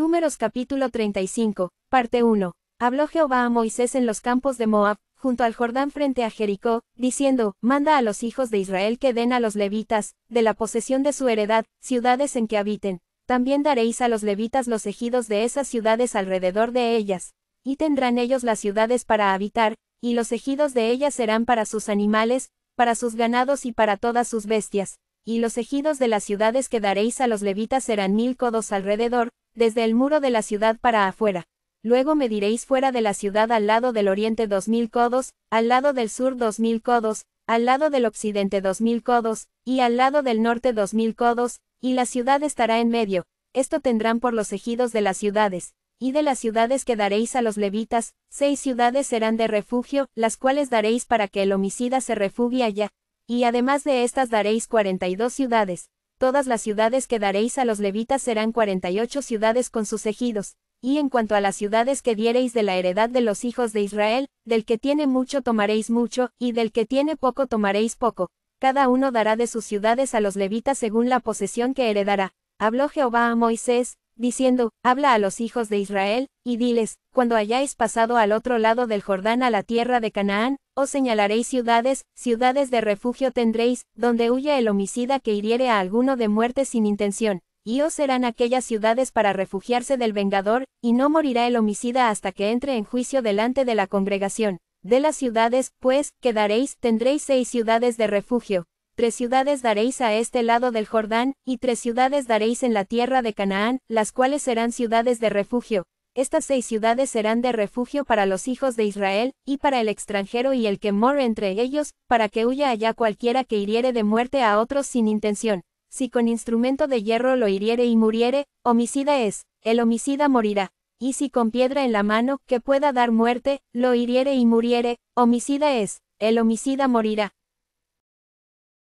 Números capítulo 35, parte 1. Habló Jehová a Moisés en los campos de Moab, junto al Jordán frente a Jericó, diciendo, Manda a los hijos de Israel que den a los levitas, de la posesión de su heredad, ciudades en que habiten. También daréis a los levitas los ejidos de esas ciudades alrededor de ellas. Y tendrán ellos las ciudades para habitar, y los ejidos de ellas serán para sus animales, para sus ganados y para todas sus bestias. Y los ejidos de las ciudades que daréis a los levitas serán mil codos alrededor, desde el muro de la ciudad para afuera. Luego me diréis fuera de la ciudad al lado del oriente dos mil codos, al lado del sur dos mil codos, al lado del occidente dos mil codos, y al lado del norte dos mil codos, y la ciudad estará en medio. Esto tendrán por los ejidos de las ciudades, y de las ciudades que daréis a los levitas, seis ciudades serán de refugio, las cuales daréis para que el homicida se refugie allá, y además de estas daréis cuarenta y dos ciudades, todas las ciudades que daréis a los levitas serán cuarenta y ocho ciudades con sus ejidos, y en cuanto a las ciudades que diereis de la heredad de los hijos de Israel, del que tiene mucho tomaréis mucho, y del que tiene poco tomaréis poco, cada uno dará de sus ciudades a los levitas según la posesión que heredará. Habló Jehová a Moisés, diciendo, Habla a los hijos de Israel, y diles, cuando hayáis pasado al otro lado del Jordán a la tierra de Canaán, os señalaréis ciudades, ciudades de refugio tendréis, donde huya el homicida que hiriere a alguno de muerte sin intención, y os serán aquellas ciudades para refugiarse del vengador, y no morirá el homicida hasta que entre en juicio delante de la congregación. De las ciudades, pues, quedaréis, tendréis seis ciudades de refugio, tres ciudades daréis a este lado del Jordán, y tres ciudades daréis en la tierra de Canaán, las cuales serán ciudades de refugio. Estas seis ciudades serán de refugio para los hijos de Israel, y para el extranjero y el que more entre ellos, para que huya allá cualquiera que hiriere de muerte a otros sin intención. Si con instrumento de hierro lo hiriere y muriere, homicida es, el homicida morirá. Y si con piedra en la mano, que pueda dar muerte, lo hiriere y muriere, homicida es, el homicida morirá